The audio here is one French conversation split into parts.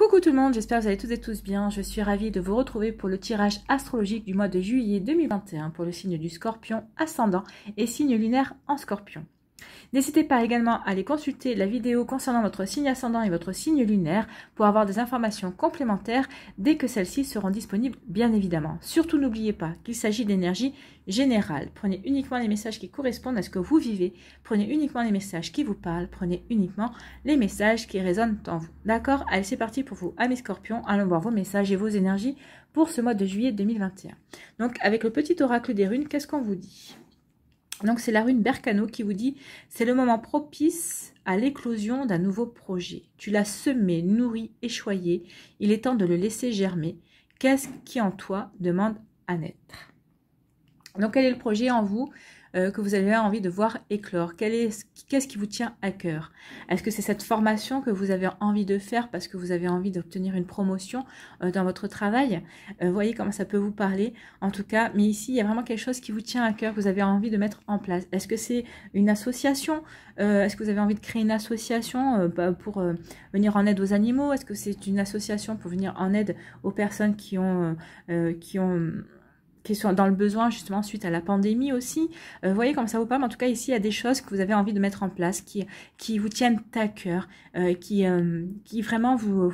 Coucou tout le monde, j'espère que vous allez tous et tous bien. Je suis ravie de vous retrouver pour le tirage astrologique du mois de juillet 2021 pour le signe du scorpion ascendant et signe lunaire en scorpion. N'hésitez pas également à aller consulter la vidéo concernant votre signe ascendant et votre signe lunaire pour avoir des informations complémentaires dès que celles-ci seront disponibles, bien évidemment. Surtout, n'oubliez pas qu'il s'agit d'énergie générale. Prenez uniquement les messages qui correspondent à ce que vous vivez. Prenez uniquement les messages qui vous parlent. Prenez uniquement les messages qui résonnent en vous. D'accord Allez, c'est parti pour vous, amis scorpions. Allons voir vos messages et vos énergies pour ce mois de juillet 2021. Donc, avec le petit oracle des runes, qu'est-ce qu'on vous dit donc c'est la rune Bercano qui vous dit c'est le moment propice à l'éclosion d'un nouveau projet. Tu l'as semé, nourri, échoyé. Il est temps de le laisser germer. Qu'est-ce qui en toi demande à naître Donc quel est le projet en vous euh, que vous avez envie de voir éclore Qu'est-ce qui vous tient à cœur Est-ce que c'est cette formation que vous avez envie de faire parce que vous avez envie d'obtenir une promotion euh, dans votre travail euh, Voyez comment ça peut vous parler. En tout cas, mais ici, il y a vraiment quelque chose qui vous tient à cœur, que vous avez envie de mettre en place. Est-ce que c'est une association Est-ce que vous avez envie de créer une association bah, pour venir en aide aux animaux Est-ce que c'est une association pour venir en aide aux personnes qui ont... qui ont qui sont dans le besoin justement suite à la pandémie aussi. vous euh, voyez comme ça vous parle. En tout cas, ici, il y a des choses que vous avez envie de mettre en place, qui, qui vous tiennent à cœur, euh, qui, euh, qui vraiment vous,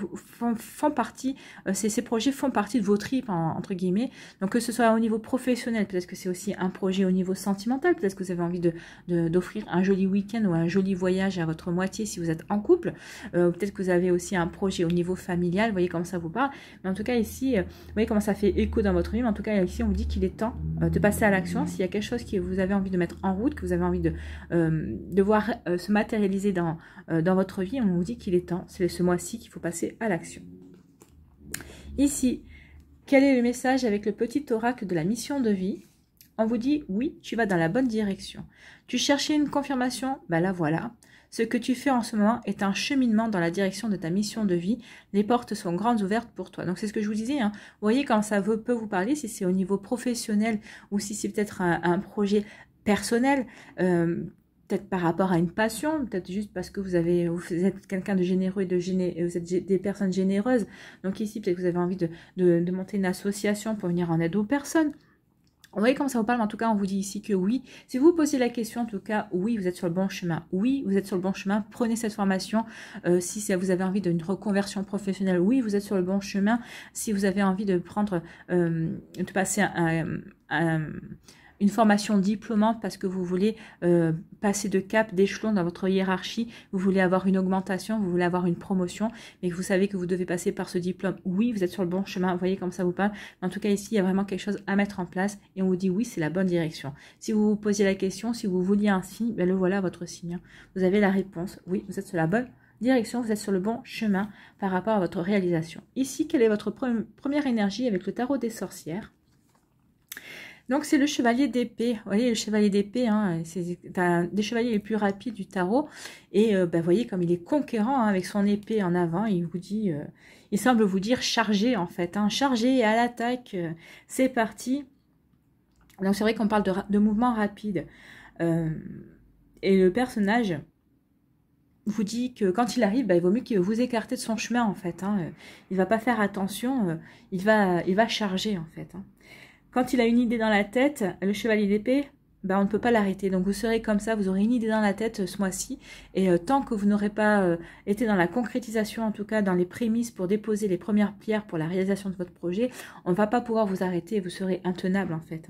font, partie, ces, ces, projets font partie de vos tripes, entre guillemets. Donc, que ce soit au niveau professionnel, peut-être que c'est aussi un projet au niveau sentimental, peut-être que vous avez envie de d'offrir un joli week-end ou un joli voyage à votre moitié si vous êtes en couple. peut-être que vous avez aussi un projet au niveau familial, voyez comment ça vous parle. Mais en tout cas, ici, vous voyez comment ça fait écho dans votre vie. Mais en tout cas, ici, on dit qu'il est temps euh, de passer à l'action. S'il y a quelque chose que vous avez envie de mettre en route, que vous avez envie de, euh, voir euh, se matérialiser dans, votre vie, on vous dit qu'il est temps. C'est ce mois-ci qu'il faut passer à l'action. Ici, quel est le message avec le petit oracle de la mission de vie On vous dit oui, tu vas dans la bonne direction. Tu cherchais une confirmation Ben là voilà. Ce que tu fais en ce moment est un cheminement dans la direction de ta mission de vie. Les portes sont grandes ouvertes pour toi. Donc c'est ce que je vous disais. Hein. Vous voyez quand ça veut, peut vous parler, si c'est au niveau professionnel ou si c'est peut-être un, projet personnel. Euh, peut-être par rapport à une passion, peut-être juste parce que vous avez vous êtes quelqu'un de généreux et de vous êtes des personnes généreuses. Donc ici peut-être que vous avez envie de, monter une association pour venir en aide aux personnes. Vous voyez comment ça vous parle, mais en tout cas, on vous dit ici que oui. Si vous posez la question, en tout cas, oui, vous êtes sur le bon chemin. Oui, vous êtes sur le bon chemin. Prenez cette formation. Euh, si vous avez envie d'une reconversion professionnelle, oui, vous êtes sur le bon chemin. Si vous avez envie de prendre, euh, de passer un une formation diplômante parce que vous voulez euh, passer de cap, d'échelon dans votre hiérarchie, vous voulez avoir une augmentation, vous voulez avoir une promotion, mais que vous savez que vous devez passer par ce diplôme, oui, vous êtes sur le bon chemin, vous voyez comme ça vous parle. En tout cas, ici, il y a vraiment quelque chose à mettre en place et on vous dit oui, c'est la bonne direction. Si vous vous posiez la question, si vous vouliez un signe, ben le voilà votre signe. Hein. Vous avez la réponse, oui, vous êtes sur la bonne direction, vous êtes sur le bon chemin par rapport à votre réalisation. Ici, quelle est votre première énergie avec le tarot des sorcières donc c'est le chevalier d'épée. Vous voyez, le chevalier d'épée, hein, c'est un des chevaliers les plus rapides du tarot. Et vous euh, bah, voyez comme il est conquérant hein, avec son épée en avant. Il vous dit, euh, il semble vous dire chargez en fait. Hein, à l'attaque, euh, c'est parti. Donc c'est vrai qu'on parle de, mouvement rapide. et le personnage vous dit que quand il arrive, bah, il vaut mieux qu'il vous écarte de son chemin en fait. Hein. Il va pas faire attention, il va, il va charger en fait. Hein. Quand il a une idée dans la tête, le chevalier d'épée, ben, on ne peut pas l'arrêter. Donc vous serez comme ça, vous aurez une idée dans la tête euh, ce mois-ci. Et euh, tant que vous n'aurez pas euh, été dans la concrétisation, en tout cas dans les prémices pour déposer les premières pierres pour la réalisation de votre projet, on ne va pas pouvoir vous arrêter, vous serez intenable en fait.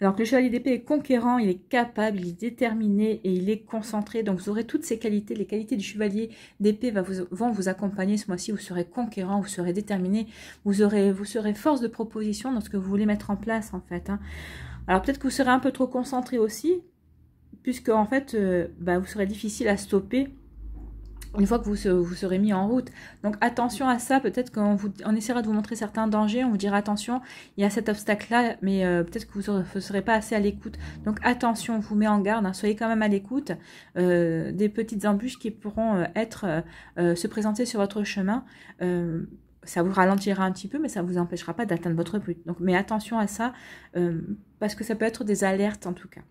Alors que le chevalier d'épée est conquérant, il est capable, il est déterminé et il est concentré. Donc vous aurez toutes ces qualités. Les qualités du chevalier d'épée vont vous accompagner ce mois-ci. Vous serez conquérant, vous serez déterminé, vous, aurez, vous serez force de proposition dans ce que vous voulez mettre en place en fait. Hein. Alors peut-être que vous serez un peu trop concentré aussi, puisque en fait, euh, bah, vous serez difficile à stopper une fois que vous, serez mis en route. Donc attention à ça, peut-être qu'on essaiera de vous montrer certains dangers, on vous dira attention, il y a cet obstacle-là, mais euh, peut-être que vous ne serez pas assez à l'écoute. Donc attention, on vous met en garde, hein. soyez quand même à l'écoute euh, des petites embûches qui pourront euh, se présenter sur votre chemin. ça vous ralentira un petit peu, mais ça ne vous empêchera pas d'atteindre votre but. Donc, mais attention à ça, parce que ça peut être des alertes en tout cas.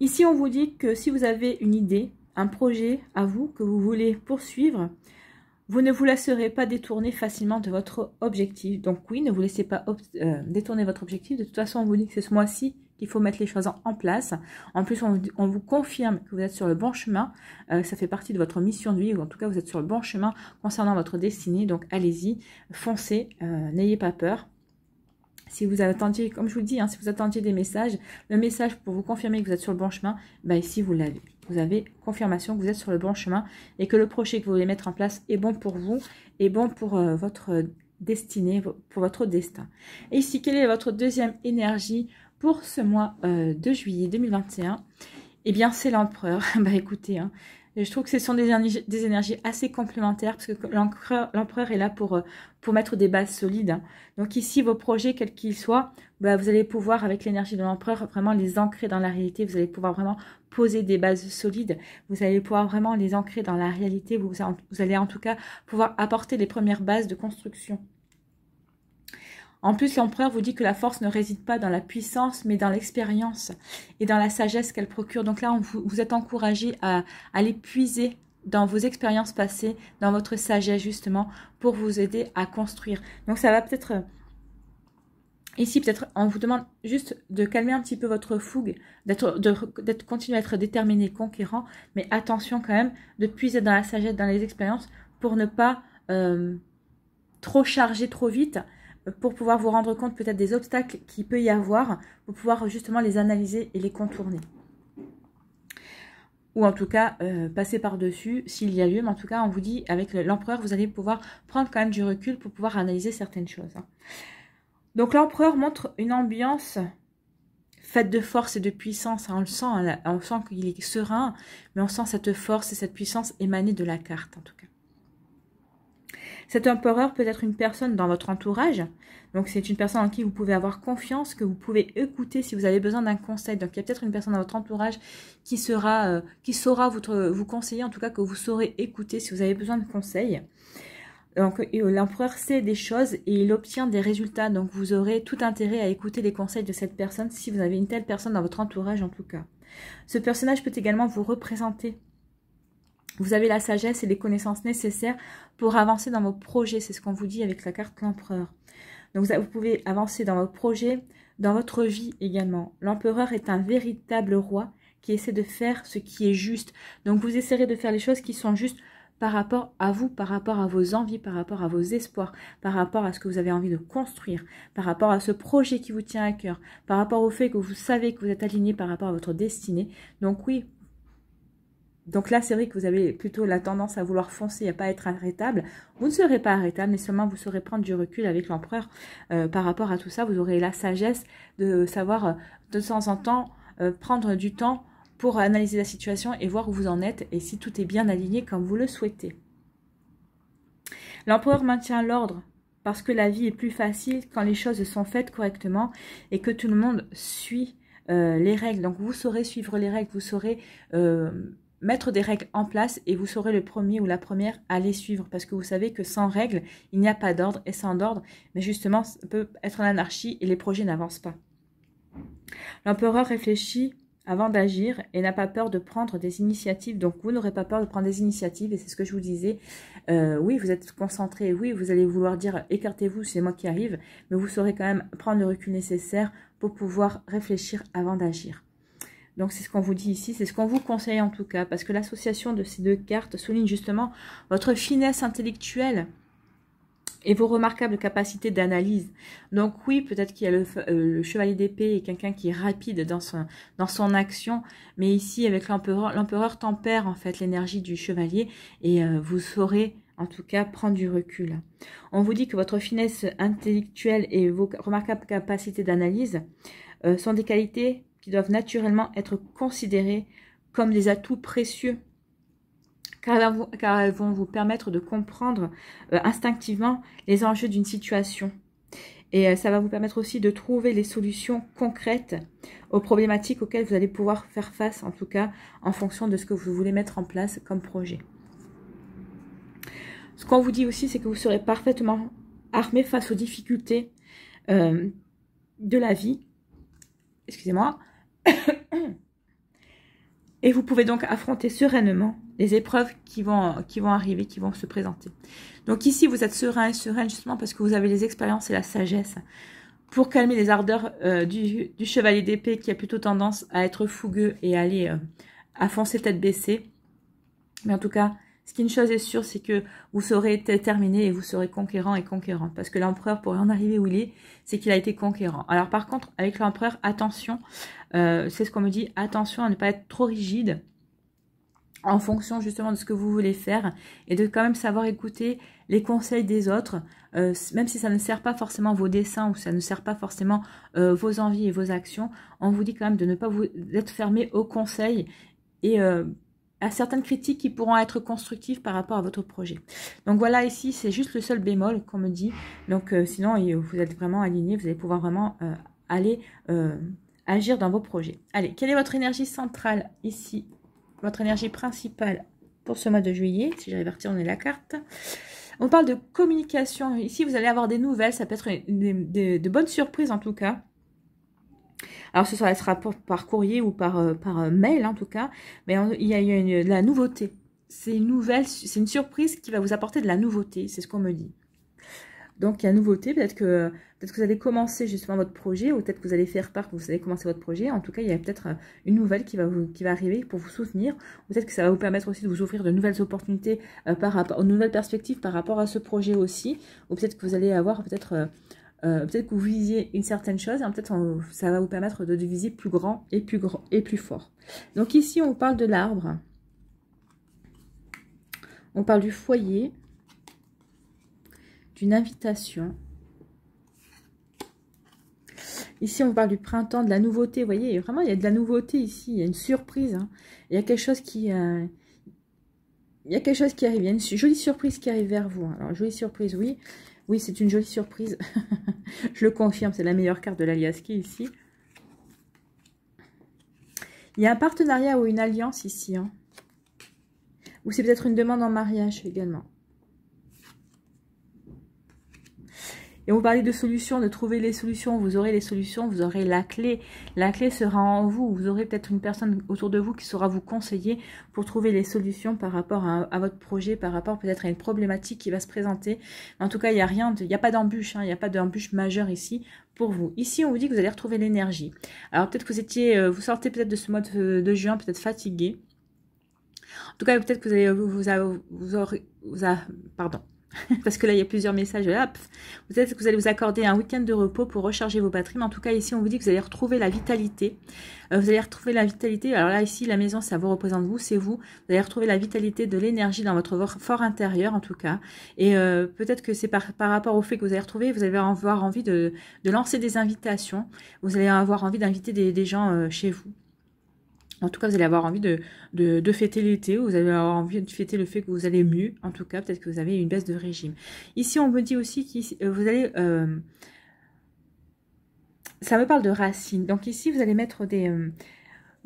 Ici, on vous dit que si vous avez une idée, un projet à vous que vous voulez poursuivre, vous ne vous laisserez pas détourner facilement de votre objectif. Donc oui, ne vous laissez pas euh, détourner votre objectif. De toute façon, on vous dit que c'est ce mois-ci qu'il faut mettre les choses en, place. En plus, on, vous confirme que vous êtes sur le bon chemin. Euh, ça fait partie de votre mission de vie, ou en tout cas, vous êtes sur le bon chemin concernant votre destinée. Donc allez-y, foncez, euh, n'ayez pas peur. Si vous attendiez, comme je vous dis, hein, si vous attendiez des messages, le message pour vous confirmer que vous êtes sur le bon chemin, bah ben, ici vous l'avez vous avez confirmation que vous êtes sur le bon chemin et que le projet que vous voulez mettre en place est bon pour vous, et bon pour euh, votre destinée, pour votre destin. Et ici, quelle est votre deuxième énergie pour ce mois euh, de juillet 2021 Eh bien, c'est l'empereur. bah écoutez, hein, je trouve que ce sont des énergies, assez complémentaires parce que l'empereur est là pour, euh, pour mettre des bases solides. Hein. Donc ici, vos projets, quels qu'ils soient, bah, vous allez pouvoir, avec l'énergie de l'empereur, vraiment les ancrer dans la réalité. Vous allez pouvoir vraiment poser des bases solides. Vous allez pouvoir vraiment les ancrer dans la réalité. Vous, allez en tout cas pouvoir apporter les premières bases de construction. En plus, l'empereur vous dit que la force ne réside pas dans la puissance, mais dans l'expérience et dans la sagesse qu'elle procure. Donc là, vous, êtes encouragé à, aller puiser dans vos expériences passées, dans votre sagesse justement, pour vous aider à construire. Donc ça va peut-être Ici, peut-être, on vous demande juste de calmer un petit peu votre fougue, d'être, d'être, continuer à être déterminé, conquérant, mais attention quand même de puiser dans la sagesse, dans les expériences, pour ne pas euh, trop charger trop vite, euh, pour pouvoir vous rendre compte peut-être des obstacles qu'il peut y avoir, pour pouvoir justement les analyser et les contourner. Ou en tout cas, euh, passer par-dessus s'il y a lieu. Mais en tout cas, on vous dit, avec l'empereur, vous allez pouvoir prendre quand même du recul pour pouvoir analyser certaines choses. Hein. Donc l'empereur montre une ambiance faite de force et de puissance. On le sent, hein, on sent qu'il est serein, mais on sent cette force et cette puissance émaner de la carte en tout cas. Cet empereur peut être une personne dans votre entourage. Donc, c'est une personne en qui vous pouvez avoir confiance, que vous pouvez écouter si vous avez besoin d'un conseil. Donc, il y a peut-être une personne dans votre entourage qui sera, euh, qui saura vous, vous conseiller, en tout cas, que vous saurez écouter si vous avez besoin de conseils. Euh, l'empereur sait des choses et il obtient des résultats. Donc vous aurez tout intérêt à écouter les conseils de cette personne si vous avez une telle personne dans votre entourage en tout cas. Ce personnage peut également vous représenter. Vous avez la sagesse et les connaissances nécessaires pour avancer dans vos projets. C'est ce qu'on vous dit avec la carte l'empereur. Donc vous pouvez avancer dans vos projets, dans votre vie également. L'empereur est un véritable roi qui essaie de faire ce qui est juste. Donc vous essaierez de faire les choses qui sont justes par rapport à vous, par rapport à vos envies, par rapport à vos espoirs, par rapport à ce que vous avez envie de construire, par rapport à ce projet qui vous tient à cœur, par rapport au fait que vous savez que vous êtes aligné par rapport à votre destinée. Donc oui, donc là, c'est vrai que vous avez plutôt la tendance à vouloir foncer et à pas être arrêtable. Vous ne serez pas arrêtable, mais seulement vous saurez prendre du recul avec l'empereur euh, par rapport à tout ça. Vous aurez la sagesse de savoir euh, de temps en temps euh, prendre du temps pour analyser la situation et voir où vous en êtes et si tout est bien aligné comme vous le souhaitez. L'empereur maintient l'ordre parce que la vie est plus facile quand les choses sont faites correctement et que tout le monde suit euh, les règles. Donc vous saurez suivre les règles, vous saurez euh, mettre des règles en place et vous saurez le premier ou la première à les suivre parce que vous savez que sans règles, il n'y a pas d'ordre et sans ordre, mais justement, ça peut être l'anarchie et les projets n'avancent pas. L'empereur réfléchit avant d'agir et n'a pas peur de prendre des initiatives. Donc vous n'aurez pas peur de prendre des initiatives et c'est ce que je vous disais. Euh, oui, vous êtes concentré, oui, vous allez vouloir dire écartez-vous, c'est moi qui arrive, mais vous saurez quand même prendre le recul nécessaire pour pouvoir réfléchir avant d'agir. Donc c'est ce qu'on vous dit ici, c'est ce qu'on vous conseille en tout cas, parce que l'association de ces deux cartes souligne justement votre finesse intellectuelle, et vos remarquables capacités d'analyse. Donc oui, peut-être qu'il y a le, euh, chevalier d'épée et quelqu'un qui est rapide dans son, dans son action, mais ici avec l'empereur, l'empereur tempère en fait l'énergie du chevalier et euh, vous saurez en tout cas prendre du recul. On vous dit que votre finesse intellectuelle et vos remarquables capacités d'analyse euh, sont des qualités qui doivent naturellement être considérées comme des atouts précieux car, elles vont vous permettre de comprendre euh, instinctivement les enjeux d'une situation. Et euh, ça va vous permettre aussi de trouver les solutions concrètes aux problématiques auxquelles vous allez pouvoir faire face, en tout cas en fonction de ce que vous voulez mettre en place comme projet. Ce qu'on vous dit aussi, c'est que vous serez parfaitement armé face aux difficultés euh, de la vie. Excusez-moi. Et vous pouvez donc affronter sereinement les épreuves qui vont, qui vont arriver, qui vont se présenter. Donc ici, vous êtes serein et sereine justement parce que vous avez les expériences et la sagesse pour calmer les ardeurs euh, du, chevalier d'épée qui a plutôt tendance à être fougueux et à aller euh, à foncer tête baissée. Mais en tout cas, ce une chose est sûre, c'est que vous serez terminé et vous serez conquérant et conquérante. Parce que l'empereur, pour en arriver où il est, c'est qu'il a été conquérant. Alors par contre, avec l'empereur, attention, euh, c'est ce qu'on me dit, attention à ne pas être trop rigide en fonction justement de ce que vous voulez faire et de quand même savoir écouter les conseils des autres, euh, même si ça ne sert pas forcément vos dessins ou ça ne sert pas forcément euh, vos envies et vos actions, on vous dit quand même de ne pas vous être fermé aux conseils et à certaines critiques qui pourront être constructives par rapport à votre projet. Donc voilà, ici, c'est juste le seul bémol qu'on me dit. Donc euh, sinon, vous êtes vraiment aligné, vous allez pouvoir vraiment euh, aller euh, agir dans vos projets. Allez, quelle est votre énergie centrale ici Votre énergie principale pour ce mois de juillet, si j'arrive à est la carte. On parle de communication. Ici, vous allez avoir des nouvelles, ça peut être de bonnes surprises en tout cas. Alors ce sera, par, courrier ou par, euh, par euh, mail en tout cas, mais il y a, de la nouveauté. C'est une une surprise qui va vous apporter de la nouveauté, c'est ce qu'on me dit. Donc il y a une nouveauté, peut-être que, peut que vous allez commencer justement votre projet, ou peut-être que vous allez faire part que vous allez commencer votre projet. En tout cas, il y a peut-être euh, une nouvelle qui va, qui va arriver pour vous soutenir. Peut-être que ça va vous permettre aussi de vous offrir de nouvelles opportunités par rapport, aux nouvelles perspectives par rapport à ce projet aussi. Ou peut-être que vous allez avoir peut-être euh, peut-être que vous visiez une certaine chose, hein, peut-être euh, ça va vous permettre de, viser plus grand et plus grand et plus fort. Donc ici, on parle de l'arbre, on parle du foyer, d'une invitation. Ici, on parle du printemps, de la nouveauté. Vous voyez, vraiment, il y a de la nouveauté ici. Il y a une surprise. Hein. Il y a quelque chose qui... Euh, il y a quelque chose qui arrive. Il y a une jolie surprise qui arrive vers vous. Alors, jolie surprise, oui. Oui, c'est une jolie surprise. je le confirme, c'est la meilleure carte de l'Aliaski ici. Il y a un partenariat ou une alliance ici. Hein. Ou c'est peut-être une demande en mariage également. Et vous parlez de solutions, de trouver les solutions. Vous aurez les solutions, vous aurez la clé. La clé sera en vous. Vous aurez peut-être une personne autour de vous qui saura vous conseiller pour trouver les solutions par rapport à, votre projet, par rapport peut-être à une problématique qui va se présenter. En tout cas, il n'y a rien, il n'y a pas d'embûche, hein. il n'y a pas d'embûche majeure ici pour vous. Ici, on vous dit que vous allez retrouver l'énergie. Alors peut-être que vous étiez, euh, vous sortez peut-être de ce mois euh, de, juin, peut-être fatigué. En tout cas, peut-être que vous allez, vous, vous, aurez, pardon, parce que là, il y a plusieurs messages. vous êtes que vous allez vous accorder un week-end de repos pour recharger vos batteries. Mais en tout cas, ici, on vous dit que vous allez retrouver la vitalité. Euh, vous allez retrouver la vitalité. Alors là, ici, la maison, ça vous représente vous, c'est vous. Vous allez retrouver la vitalité de l'énergie dans votre fort intérieur, en tout cas. Et euh, peut-être que c'est par, rapport au fait que vous allez retrouver, vous allez avoir envie de, lancer des invitations. Vous allez avoir envie d'inviter des, gens euh, chez vous. En tout cas, vous allez avoir envie de, de, fêter l'été, vous allez avoir envie de fêter le fait que vous allez mieux. En tout cas, peut-être que vous avez une baisse de régime. Ici, on me dit aussi que euh, vous allez... Euh, ça me parle de racines. Donc ici, vous allez mettre des, euh,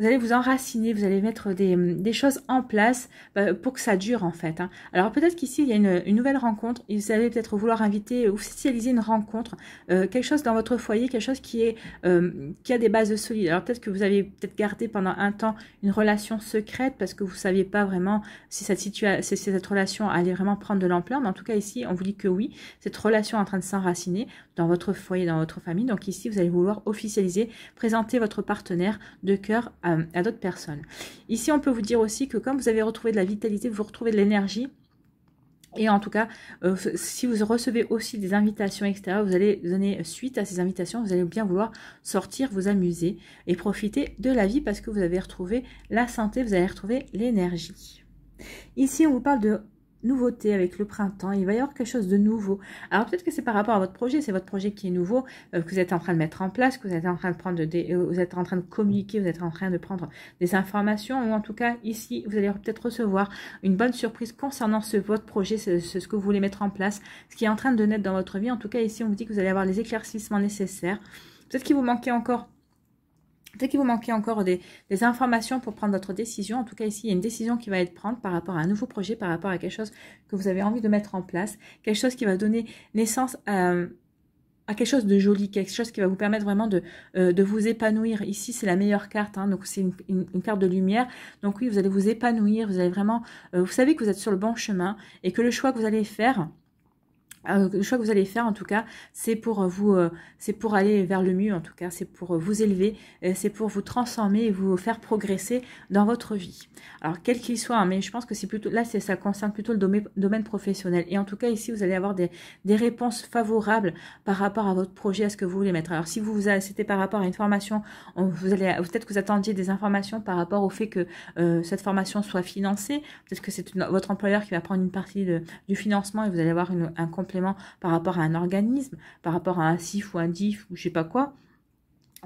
vous allez vous enraciner, vous allez mettre des, mm, choses en place bah, pour que ça dure en fait. Hein. Alors peut-être qu'ici il y a une, nouvelle rencontre, vous allez peut-être vouloir inviter, ou officialiser une rencontre, euh, quelque chose dans votre foyer, quelque chose qui est euh, qui a des bases solides. Alors peut-être que vous avez peut-être gardé pendant un temps une relation secrète parce que vous ne saviez pas vraiment si cette situation, cette relation allait vraiment prendre de l'ampleur. Mais en tout cas ici on vous dit que oui, cette relation est en train de s'enraciner dans votre foyer, dans votre famille. Donc ici vous allez vouloir officialiser, présenter votre partenaire de cœur à euh, à, d'autres personnes. Ici, on peut vous dire aussi que comme vous avez retrouvé de la vitalité, vous retrouvez de l'énergie, et en tout cas, euh, si vous recevez aussi des invitations extérieures, vous allez donner suite à ces invitations, vous allez bien vouloir sortir, vous amuser et profiter de la vie parce que vous avez retrouvé la santé, vous allez retrouver l'énergie. Ici, on vous parle de nouveauté avec le printemps, il va y avoir quelque chose de nouveau. Alors peut-être que c'est par rapport à votre projet, c'est votre projet qui est nouveau, euh, que vous êtes en train de mettre en place, que vous êtes en train de prendre euh, vous êtes en train de communiquer, vous êtes en train de prendre des informations, ou en tout cas ici, vous allez peut-être recevoir une bonne surprise concernant ce, votre projet, ce, ce, que vous voulez mettre en place, ce qui est en train de naître dans votre vie. En tout cas ici, on vous dit que vous allez avoir les éclaircissements nécessaires. Peut-être qu'il vous manquait encore Peut-être qu'il vous manquait encore des, informations pour prendre votre décision. En tout cas, ici, il y a une décision qui va être prise par rapport à un nouveau projet, par rapport à quelque chose que vous avez envie de mettre en place, quelque chose qui va donner naissance euh, à, quelque chose de joli, quelque chose qui va vous permettre vraiment de, euh, vous épanouir. Ici, c'est la meilleure carte, hein, donc c'est une, carte de lumière. Donc oui, vous allez vous épanouir, vous allez vraiment... Euh, vous savez que vous êtes sur le bon chemin et que le choix que vous allez faire ah, le choix que vous allez faire en tout cas, c'est pour euh, vous, euh, c'est pour aller vers le mieux en tout cas, c'est pour euh, vous élever, c'est pour vous transformer et vous faire progresser dans votre vie. Alors quel qu'il soit, hein, mais je pense que c'est plutôt là, ça concerne plutôt le domaine, professionnel. Et en tout cas ici, vous allez avoir des, réponses favorables par rapport à votre projet, à ce que vous voulez mettre. Alors si vous, vous c'était par rapport à une formation, vous allez peut-être que vous attendiez des informations par rapport au fait que cette formation soit financée. Peut-être que c'est votre employeur qui va prendre une partie du financement et vous allez avoir un complément par rapport à un organisme, par rapport à un CIF ou un DIF ou je sais pas quoi,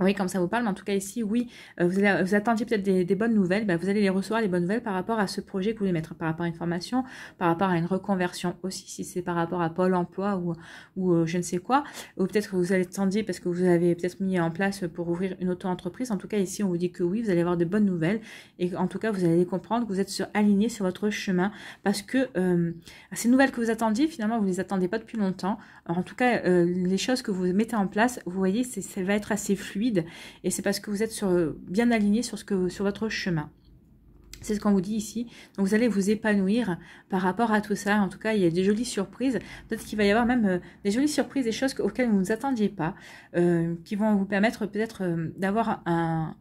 oui, comme ça vous parle, mais en tout cas ici, oui, euh, vous, attendiez peut-être des, bonnes nouvelles, ben, vous allez les recevoir, les bonnes nouvelles par rapport à ce projet que vous voulez mettre, par rapport à une formation, par rapport à une reconversion aussi, si c'est par rapport à Pôle emploi ou, ou euh, je ne sais quoi, ou peut-être que vous allez attendiez parce que vous avez peut-être mis en place pour ouvrir une auto-entreprise, en tout cas ici, on vous dit que oui, vous allez avoir de bonnes nouvelles, et en tout cas, vous allez comprendre que vous êtes aligné sur votre chemin, parce que euh, ces nouvelles que vous attendiez, finalement, vous ne les attendez pas depuis longtemps, en tout cas, les choses que vous mettez en place, vous voyez, ça va être assez fluide, et c'est parce que vous êtes euh, bien aligné sur, ce que, sur votre chemin. C'est ce qu'on vous dit ici. Donc vous allez vous épanouir par rapport à tout ça. En tout cas, il y a des jolies surprises. Peut-être qu'il va y avoir même euh, des jolies surprises, des choses auxquelles vous ne vous attendiez pas, euh, qui vont vous permettre peut-être euh, d'avoir un,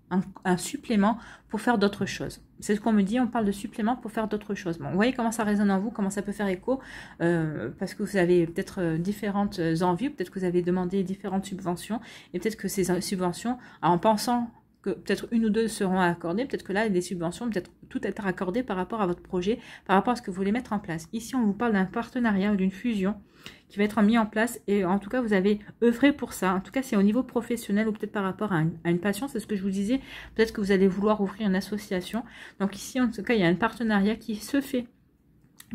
supplément pour faire d'autres choses. C'est ce qu'on me dit, on parle de supplément pour faire d'autres choses. Bon, vous voyez comment ça résonne en vous, comment ça peut faire écho, parce que vous avez peut-être différentes envies, peut-être que vous avez demandé différentes subventions, et peut-être que ces subventions, en pensant peut-être une ou deux seront accordées, peut-être que là, des subventions, peut-être tout être accordé par rapport à votre projet, par rapport à ce que vous voulez mettre en place. Ici, on vous parle d'un partenariat ou d'une fusion qui va être mis en place et en tout cas, vous avez œuvré pour ça. En tout cas, c'est au niveau professionnel ou peut-être par rapport à une, à une passion, c'est ce que je vous disais, peut-être que vous allez vouloir ouvrir une association. Donc ici, en tout cas, il y a un partenariat qui se fait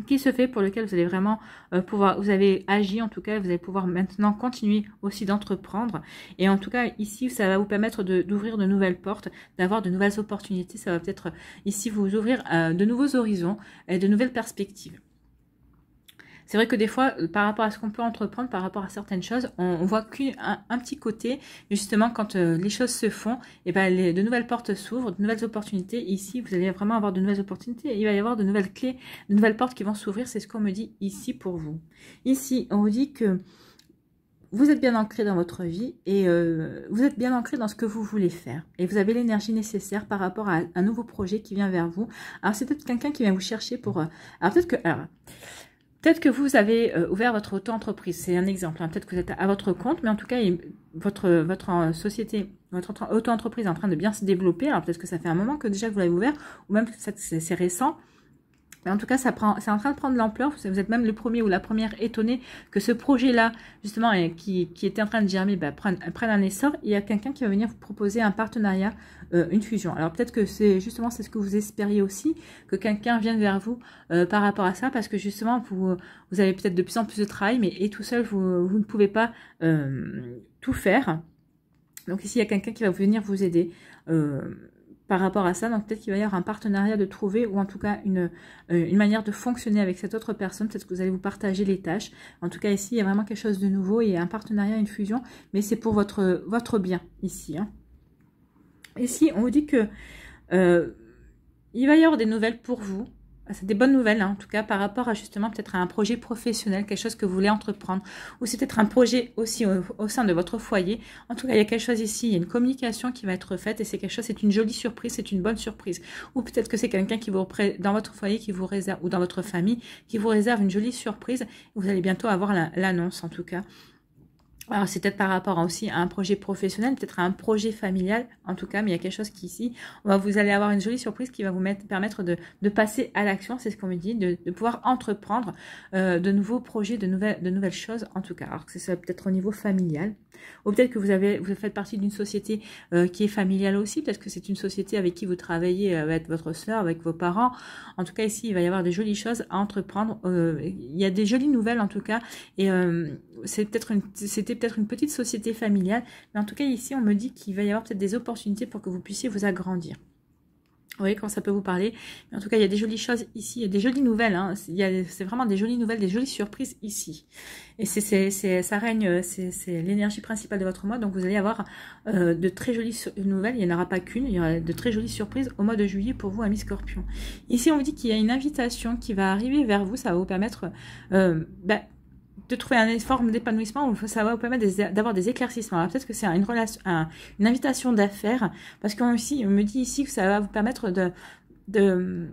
qui se fait pour lequel vous allez vraiment euh, pouvoir, vous avez agi en tout cas, vous allez pouvoir maintenant continuer aussi d'entreprendre. Et en tout cas, ici, ça va vous permettre d'ouvrir de, nouvelles portes, d'avoir de nouvelles opportunités. Ça va peut-être euh, ici vous ouvrir euh, de nouveaux horizons et de nouvelles perspectives. C'est vrai que des fois, euh, par rapport à ce qu'on peut entreprendre, par rapport à certaines choses, on, voit qu'un petit côté, justement, quand euh, les choses se font, et eh ben, de nouvelles portes s'ouvrent, de nouvelles opportunités. Ici, vous allez vraiment avoir de nouvelles opportunités. Il va y avoir de nouvelles clés, de nouvelles portes qui vont s'ouvrir. C'est ce qu'on me dit ici pour vous. Ici, on vous dit que vous êtes bien ancré dans votre vie et euh, vous êtes bien ancré dans ce que vous voulez faire. Et vous avez l'énergie nécessaire par rapport à un nouveau projet qui vient vers vous. Alors, c'est peut-être quelqu'un qui vient vous chercher pour... alors, peut-être que... Peut-être que vous avez euh, ouvert votre auto-entreprise, c'est un exemple. Hein. Peut-être que vous êtes à votre compte, mais en tout cas, votre, votre euh, société, votre auto-entreprise est en train de bien se développer. Alors peut-être que ça fait un moment que déjà vous l'avez ouvert, ou même que c'est récent. Mais en tout cas, ça prend, c'est en train de prendre l'ampleur. Vous êtes même le premier ou la première étonnée que ce projet-là, justement, qui, qui, était en train de germer, ben, prenne, un essor. Il y a quelqu'un qui va venir vous proposer un partenariat, euh, une fusion. Alors peut-être que c'est justement c'est ce que vous espériez aussi, que quelqu'un vienne vers vous euh, par rapport à ça, parce que justement, vous, vous avez peut-être de plus en plus de travail, mais et tout seul, vous, vous ne pouvez pas euh, tout faire. Donc ici, il y a quelqu'un qui va venir vous aider. Euh, par rapport à ça. Donc peut-être qu'il va y avoir un partenariat de trouver ou en tout cas une, euh, une manière de fonctionner avec cette autre personne. Peut-être que vous allez vous partager les tâches. En tout cas ici, il y a vraiment quelque chose de nouveau. Il y a un partenariat, une fusion, mais c'est pour votre, votre bien ici. Ici, hein. on vous dit que euh, il va y avoir des nouvelles pour vous, ah, c'est des bonnes nouvelles, hein, en tout cas, par rapport à justement peut-être à un projet professionnel, quelque chose que vous voulez entreprendre, ou c'est peut-être un projet aussi au, sein de votre foyer. En tout cas, il y a quelque chose ici, il y a une communication qui va être faite et c'est quelque chose, c'est une jolie surprise, c'est une bonne surprise. Ou peut-être que c'est quelqu'un qui vous dans votre foyer qui vous réserve, ou dans votre famille, qui vous réserve une jolie surprise. Vous allez bientôt avoir l'annonce, en tout cas. Alors c'est peut-être par rapport aussi à un projet professionnel, peut-être à un projet familial, en tout cas, mais il y a quelque chose qui ici, vous allez avoir une jolie surprise qui va vous permettre de, passer à l'action, c'est ce qu'on me dit, de, pouvoir entreprendre euh, de nouveaux projets, de nouvelles, choses en tout cas. Alors que ce soit peut-être au niveau familial, ou peut-être que vous, avez, vous faites partie d'une société euh, qui est familiale aussi, peut-être que c'est une société avec qui vous travaillez, euh, avec votre soeur, avec vos parents. En tout cas ici, il va y avoir des jolies choses à entreprendre. il y a des jolies nouvelles en tout cas, et c'est peut-être une... C'était peut-être une petite société familiale. Mais en tout cas, ici, on me dit qu'il va y avoir peut-être des opportunités pour que vous puissiez vous agrandir. Vous voyez comment ça peut vous parler. en tout cas, il y a des jolies choses ici, il des jolies nouvelles. Hein. C'est vraiment des jolies nouvelles, des jolies surprises ici. Et c'est ça règne, c'est l'énergie principale de votre mois. Donc vous allez avoir euh, de très jolies nouvelles. Il n'y en aura pas qu'une, il y aura de très jolies surprises au mois de juillet pour vous, amis scorpion Ici, on vous dit qu'il y a une invitation qui va arriver vers vous. Ça va vous permettre... Euh, ben, de trouver une forme d'épanouissement ça va vous permettre d'avoir des éclaircissements. peut-être que c'est une une invitation d'affaires, parce qu'on me dit ici que ça va vous permettre de, de,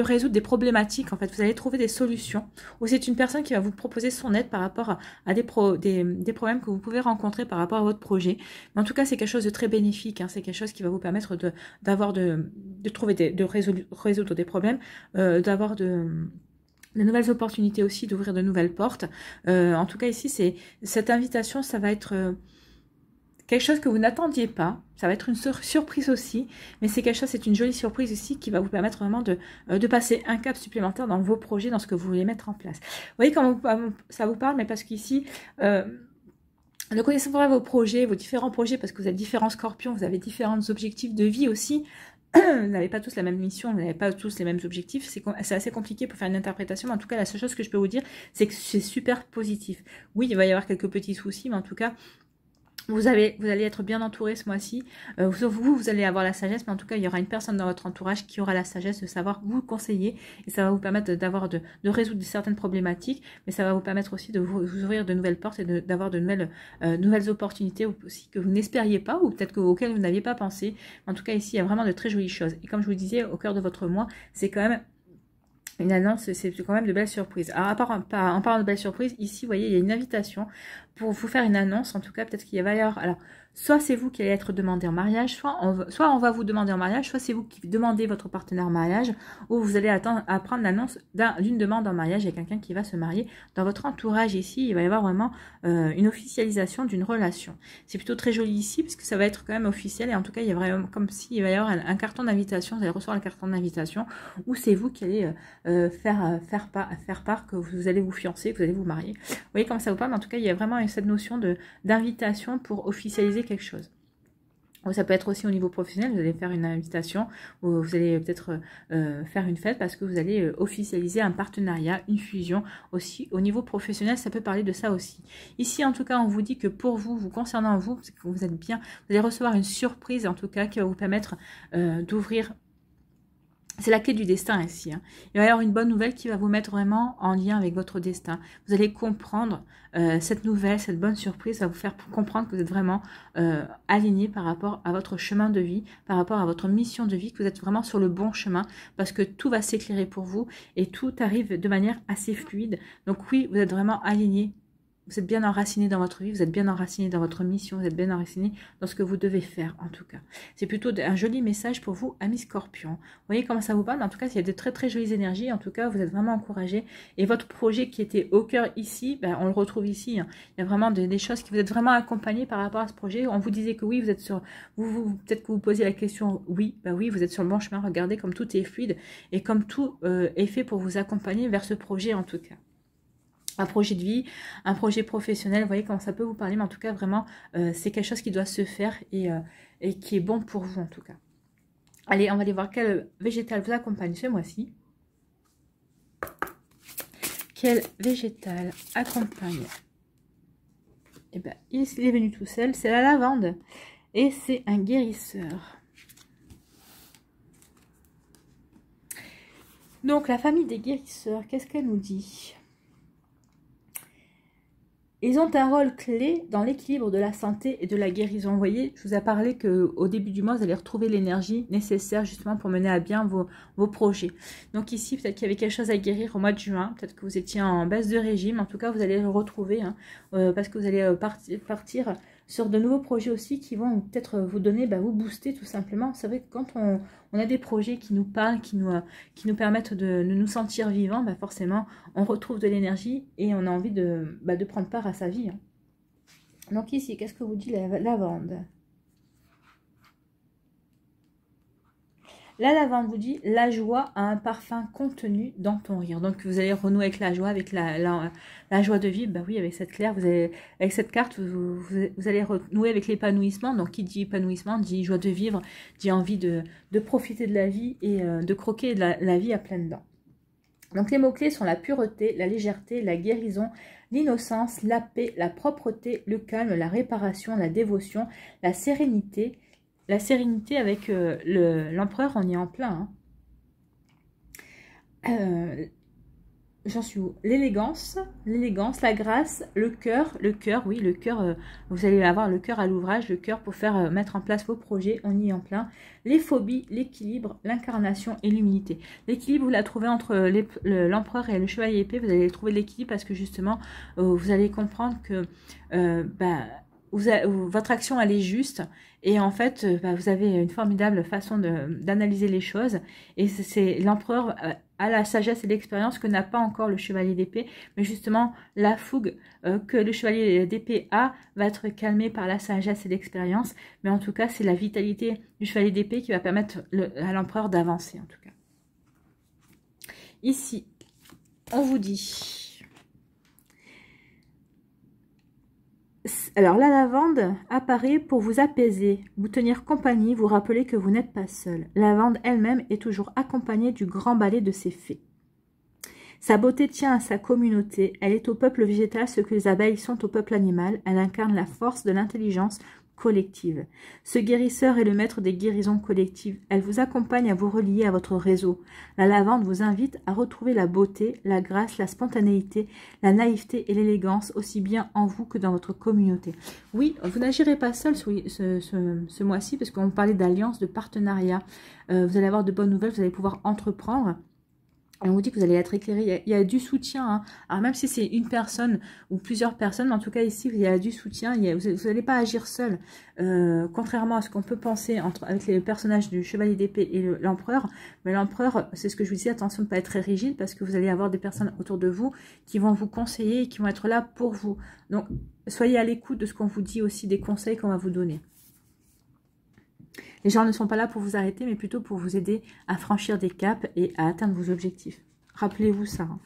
résoudre des problématiques. En fait, vous allez trouver des solutions. Ou c'est une personne qui va vous proposer son aide par rapport à des, des, problèmes que vous pouvez rencontrer par rapport à votre projet. Mais en tout cas, c'est quelque chose de très bénéfique. Hein. C'est quelque chose qui va vous permettre de d'avoir de, de trouver des, de résoudre, des problèmes, euh, d'avoir de de nouvelles opportunités aussi, d'ouvrir de nouvelles portes. Euh, en tout cas, ici, c'est cette invitation, ça va être euh, quelque chose que vous n'attendiez pas. Ça va être une surprise aussi, mais c'est quelque chose, c'est une jolie surprise aussi qui va vous permettre vraiment de, euh, de passer un cap supplémentaire dans vos projets, dans ce que vous voulez mettre en place. Vous voyez comment ça vous parle, mais parce qu'ici... Ne connaissez pas vos projets, vos différents projets, parce que vous êtes différents scorpions, vous avez différents objectifs de vie aussi n'avez pas tous la même mission, vous n'avez pas tous les mêmes objectifs. C'est assez compliqué pour faire une interprétation, mais en tout cas, la seule chose que je peux vous dire, c'est que c'est super positif. Oui, il va y avoir quelques petits soucis, mais en tout cas, vous, vous allez être bien entouré ce mois-ci. Euh, vous, vous allez avoir la sagesse, mais en tout cas, il y aura une personne dans votre entourage qui aura la sagesse de savoir vous conseiller. Et ça va vous permettre d'avoir de, résoudre certaines problématiques, mais ça va vous permettre aussi de vous, ouvrir de nouvelles portes et d'avoir de, nouvelles, euh, nouvelles opportunités aussi que vous n'espériez pas ou peut-être auxquelles vous n'aviez pas pensé. En tout cas, ici, il y a vraiment de très jolies choses. Et comme je vous disais, au cœur de votre mois, c'est quand même une annonce, c'est quand même de belles surprises. Alors, à en parlant de belles surprises, ici, vous voyez, il y a une invitation pour vous faire une annonce. En tout cas, peut-être qu'il y y valeur Alors, soit c'est vous qui allez être demandé en mariage, soit on, va, vous demander en mariage, soit c'est vous qui demandez votre partenaire en mariage, ou vous allez attendre, apprendre l'annonce d'une demande en mariage avec quelqu'un qui va se marier dans votre entourage ici. Il va y avoir vraiment euh, une officialisation d'une relation. C'est plutôt très joli ici, parce que ça va être quand même officiel, et en tout cas, il y a vraiment comme s'il va y avoir un, carton d'invitation, vous allez recevoir le carton d'invitation, ou c'est vous qui allez euh, euh, faire, faire, faire part que vous allez vous fiancer, que vous allez vous marier. Vous voyez comment ça vous parle, en tout cas, il y a vraiment cette notion d'invitation pour officialiser quelque chose. Ça peut être aussi au niveau professionnel, vous allez faire une invitation ou vous allez peut-être euh, faire une fête parce que vous allez euh, officialiser un partenariat, une fusion aussi. Au niveau professionnel, ça peut parler de ça aussi. Ici, en tout cas, on vous dit que pour vous, vous concernant vous, vous êtes bien, vous allez recevoir une surprise en tout cas qui va vous permettre euh, d'ouvrir c'est la clé du destin ici. Hein. Il va y avoir une bonne nouvelle qui va vous mettre vraiment en lien avec votre destin. Vous allez comprendre euh, cette nouvelle, cette bonne surprise va vous faire comprendre que vous êtes vraiment euh, aligné par rapport à votre chemin de vie, par rapport à votre mission de vie, que vous êtes vraiment sur le bon chemin parce que tout va s'éclairer pour vous et tout arrive de manière assez fluide. Donc oui, vous êtes vraiment aligné vous êtes bien enraciné dans votre vie, vous êtes bien enraciné dans votre mission, vous êtes bien enraciné dans ce que vous devez faire en tout cas. C'est plutôt un joli message pour vous, amis scorpions. Vous voyez comment ça vous parle En tout cas, il y a de très très jolies énergies. En tout cas, vous êtes vraiment encouragés. Et votre projet qui était au cœur ici, ben, on le retrouve ici. Hein. Il y a vraiment des, choses qui vous êtes vraiment accompagnés par rapport à ce projet. On vous disait que oui, vous êtes sur... Vous, Peut-être que vous posez la question oui, ben oui, vous êtes sur le bon chemin. Regardez comme tout est fluide et comme tout euh, est fait pour vous accompagner vers ce projet en tout cas un projet de vie, un projet professionnel, vous voyez comment ça peut vous parler, mais en tout cas vraiment euh, c'est quelque chose qui doit se faire et, euh, et, qui est bon pour vous en tout cas. Allez, on va aller voir quel végétal vous accompagne ce mois-ci. Quel végétal accompagne Eh bien, il est venu tout seul, c'est la lavande. Et c'est un guérisseur. Donc la famille des guérisseurs, qu'est-ce qu'elle nous dit ils ont un rôle clé dans l'équilibre de la santé et de la guérison. Vous voyez, je vous ai parlé qu'au début du mois, vous allez retrouver l'énergie nécessaire justement pour mener à bien vos, projets. Donc ici, peut-être qu'il y avait quelque chose à guérir au mois de juin, peut-être que vous étiez en baisse de régime, en tout cas, vous allez le retrouver hein. euh, parce que vous allez euh, partir sur de nouveaux projets aussi qui vont peut-être vous donner, bah, vous booster tout simplement. C'est vrai que quand on, a des projets qui nous parlent, qui nous, euh, qui nous permettent de, nous sentir vivants, bah, forcément, on retrouve de l'énergie et on a envie de, bah, de prendre part à sa vie. Hein. Donc ici, qu'est-ce que vous dit la lavande La lavande vous dit la joie a un parfum contenu dans ton rire. Donc vous allez renouer avec la joie, avec la, la, joie de vivre. Bah oui, avec cette claire, vous allez, avec cette carte, vous, allez renouer avec l'épanouissement. Donc qui dit épanouissement dit joie de vivre, dit envie de, profiter de la vie et euh, de croquer la, la vie à pleines dents. Donc les mots-clés sont la pureté, la légèreté, la guérison, l'innocence, la paix, la propreté, le calme, la réparation, la dévotion, la sérénité, la sérénité avec euh, l'empereur, on y est en plein. Hein. Euh, j'en suis où L'élégance, l'élégance, la grâce, le cœur, le cœur, oui, le cœur, euh, vous allez avoir le cœur à l'ouvrage, le cœur pour faire mettre en place vos projets, on y est en plein. Les phobies, l'équilibre, l'incarnation et l'humilité. L'équilibre, vous la trouvez entre l'empereur et le chevalier épée, vous allez trouver l'équilibre parce que justement, vous allez comprendre que, bah, votre action elle est juste et en fait euh, bah, vous avez une formidable façon d'analyser les choses et c'est l'empereur à euh, la sagesse et l'expérience que n'a pas encore le chevalier d'épée mais justement la fougue euh, que le chevalier d'épée a va être calmée par la sagesse et l'expérience mais en tout cas c'est la vitalité du chevalier d'épée qui va permettre à l'empereur d'avancer en tout cas ici on vous dit Alors la lavande apparaît pour vous apaiser, vous tenir compagnie, vous rappeler que vous n'êtes pas seul. La lavande elle-même est toujours accompagnée du grand balai de ses fées. Sa beauté tient à sa communauté, elle est au peuple végétal ce que les abeilles sont au peuple animal, elle incarne la force de l'intelligence collective. Ce guérisseur est le maître des guérisons collectives. Elle vous accompagne à vous relier à votre réseau. La lavande vous invite à retrouver la beauté, la grâce, la spontanéité, la naïveté et l'élégance aussi bien en vous que dans votre communauté. Oui, vous n'agirez pas seul ce, mois-ci parce qu'on parlait d'alliance, de partenariat. Euh, vous allez avoir de bonnes nouvelles, vous allez pouvoir entreprendre on vous dit que vous allez être éclairé. Il y a, du soutien. Hein. Alors même si c'est une personne ou plusieurs personnes, en tout cas ici, il y a du soutien. vous n'allez pas agir seul. Euh, contrairement à ce qu'on peut penser entre, avec les personnages du chevalier d'épée et l'empereur. mais l'empereur, c'est ce que je vous dis, attention de ne pas être très rigide parce que vous allez avoir des personnes autour de vous qui vont vous conseiller et qui vont être là pour vous. Donc soyez à l'écoute de ce qu'on vous dit aussi, des conseils qu'on va vous donner. Les gens ne sont pas là pour vous arrêter, mais plutôt pour vous aider à franchir des caps et à atteindre vos objectifs. Rappelez-vous ça. Hein.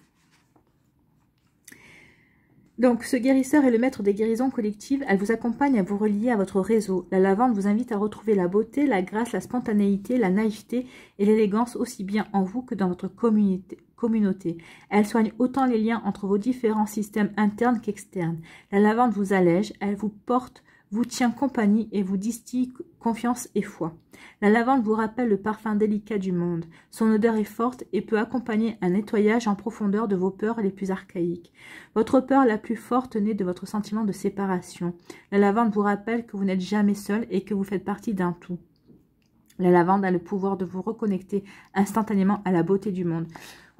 Donc, ce guérisseur est le maître des guérisons collectives. Elle vous accompagne à vous relier à votre réseau. La lavande vous invite à retrouver la beauté, la grâce, la spontanéité, la naïveté et l'élégance aussi bien en vous que dans votre communauté. Elle soigne autant les liens entre vos différents systèmes internes qu'externes. La lavande vous allège, elle vous porte vous tient compagnie et vous distille confiance et foi. La lavande vous rappelle le parfum délicat du monde. Son odeur est forte et peut accompagner un nettoyage en profondeur de vos peurs les plus archaïques. Votre peur la plus forte naît de votre sentiment de séparation. La lavande vous rappelle que vous n'êtes jamais seul et que vous faites partie d'un tout. La lavande a le pouvoir de vous reconnecter instantanément à la beauté du monde.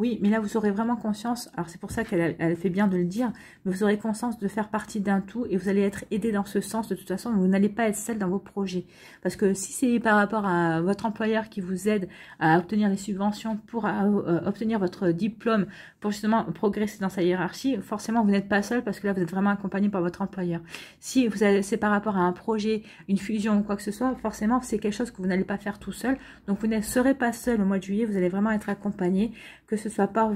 Oui, mais là, vous aurez vraiment conscience, alors c'est pour ça qu'elle fait bien de le dire, mais vous aurez conscience de faire partie d'un tout et vous allez être aidé dans ce sens. De toute façon, vous n'allez pas être seul dans vos projets. Parce que si c'est par rapport à votre employeur qui vous aide à obtenir les subventions pour euh, obtenir votre diplôme, pour justement progresser dans sa hiérarchie, forcément, vous n'êtes pas seul parce que là, vous êtes vraiment accompagné par votre employeur. Si c'est par rapport à un projet, une fusion ou quoi que ce soit, forcément, c'est quelque chose que vous n'allez pas faire tout seul. Donc, vous ne serez pas seul au mois de juillet, vous allez vraiment être accompagné que ce soit par,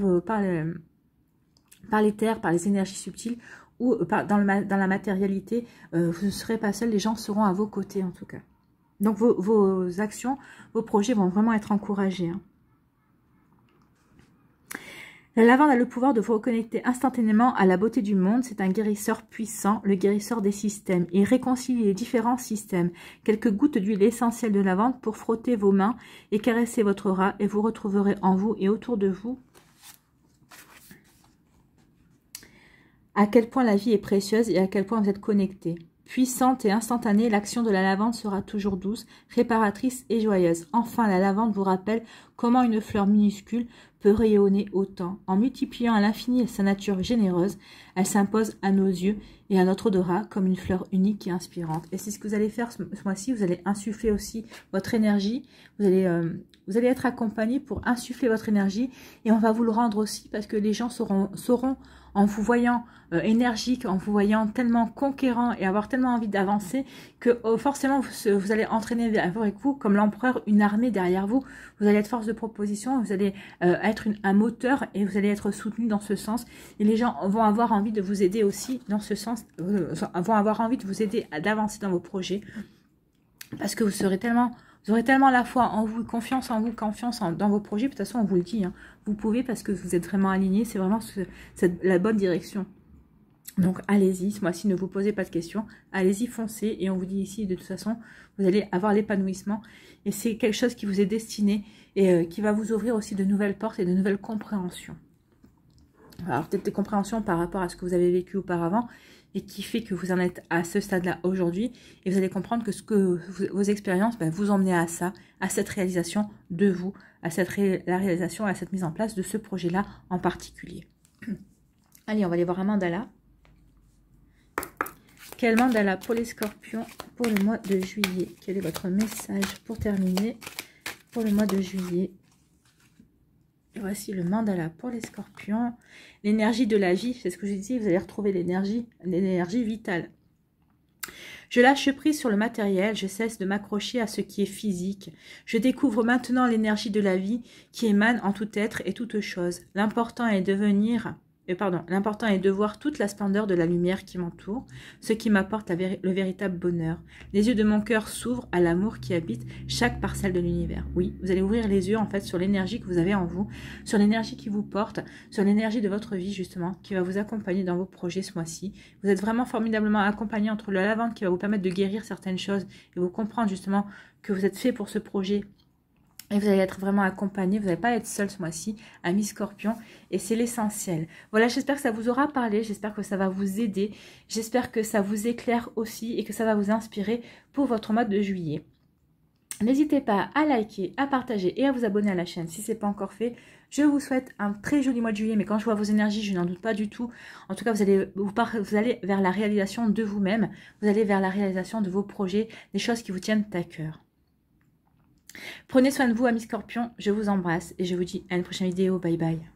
les terres, par les énergies subtiles ou euh, dans, la matérialité, euh, vous ne serez pas seul, les gens seront à vos côtés en tout cas. Donc vos, actions, vos projets vont vraiment être encouragés. Hein. La lavande a le pouvoir de vous reconnecter instantanément à la beauté du monde. C'est un guérisseur puissant, le guérisseur des systèmes. Il réconcilie les différents systèmes. Quelques gouttes d'huile essentielle de lavande pour frotter vos mains et caresser votre rat et vous retrouverez en vous et autour de vous à quel point la vie est précieuse et à quel point vous êtes connecté. Puissante et instantanée, l'action de la lavande sera toujours douce, réparatrice et joyeuse. Enfin, la lavande vous rappelle Comment une fleur minuscule peut rayonner autant En multipliant à l'infini sa nature généreuse, elle s'impose à nos yeux et à notre odorat comme une fleur unique et inspirante. Et c'est ce que vous allez faire ce mois-ci. Vous allez insuffler aussi votre énergie. Vous allez, euh, vous allez être accompagné pour insuffler votre énergie. Et on va vous le rendre aussi parce que les gens sauront, en vous voyant euh, énergique, en vous voyant tellement conquérant et avoir tellement envie d'avancer que oh, forcément vous, allez entraîner avec vous, comme l'empereur, une armée derrière vous. Vous allez être force de proposition, vous allez euh, être un moteur et vous allez être soutenu dans ce sens. Et les gens vont avoir envie de vous aider aussi dans ce sens, euh, vont avoir envie de vous aider à d'avancer dans vos projets parce que vous serez tellement... Vous aurez tellement la foi en vous, confiance en vous, confiance dans vos projets. De toute façon, on vous le dit, hein. vous pouvez parce que vous êtes vraiment aligné. C'est vraiment la bonne direction. Donc allez-y, ce mois-ci, ne vous posez pas de questions, allez-y, foncez, et on vous dit ici, de toute façon, vous allez avoir l'épanouissement, et c'est quelque chose qui vous est destiné, et euh, qui va vous ouvrir aussi de nouvelles portes et de nouvelles compréhensions. Alors peut-être des compréhensions par rapport à ce que vous avez vécu auparavant, et qui fait que vous en êtes à ce stade-là aujourd'hui, et vous allez comprendre que, ce que vos expériences ben, vous emmenaient à ça, à cette réalisation de vous, à cette la réalisation, à cette mise en place de ce projet-là en particulier. allez, on va aller voir Amandala. Quel mandala pour les scorpions pour le mois de juillet Quel est votre message pour terminer pour le mois de juillet Voici le mandala pour les scorpions. L'énergie de la vie, c'est ce que je dit, vous allez retrouver l'énergie, l'énergie vitale. Je lâche prise sur le matériel, je cesse de m'accrocher à ce qui est physique. Je découvre maintenant l'énergie de la vie qui émane en tout être et toute chose. L'important est devenir euh, pardon, l'important est de voir toute la splendeur de la lumière qui m'entoure, ce qui m'apporte le véritable bonheur. Les yeux de mon cœur s'ouvrent à l'amour qui habite chaque parcelle de l'univers. Oui, vous allez ouvrir les yeux en fait sur l'énergie que vous avez en vous, sur l'énergie qui vous porte, sur l'énergie de votre vie justement, qui va vous accompagner dans vos projets ce mois-ci. Vous êtes vraiment formidablement accompagné entre la lavande qui va vous permettre de guérir certaines choses et vous comprendre justement que vous êtes fait pour ce projet et vous allez être vraiment accompagné, vous n'allez pas être seul ce mois-ci, ami scorpion, et c'est l'essentiel. Voilà, j'espère que ça vous aura parlé, j'espère que ça va vous aider, j'espère que ça vous éclaire aussi et que ça va vous inspirer pour votre mois de juillet. N'hésitez pas à liker, à partager et à vous abonner à la chaîne si ce n'est pas encore fait. Je vous souhaite un très joli mois de juillet, mais quand je vois vos énergies, je n'en doute pas du tout. En tout cas, vous allez, vous, vous allez vers la réalisation de vous-même, vous allez vers la réalisation de vos projets, des choses qui vous tiennent à cœur. Prenez soin de vous, amis scorpions. Je vous embrasse et je vous dis à une prochaine vidéo. Bye bye.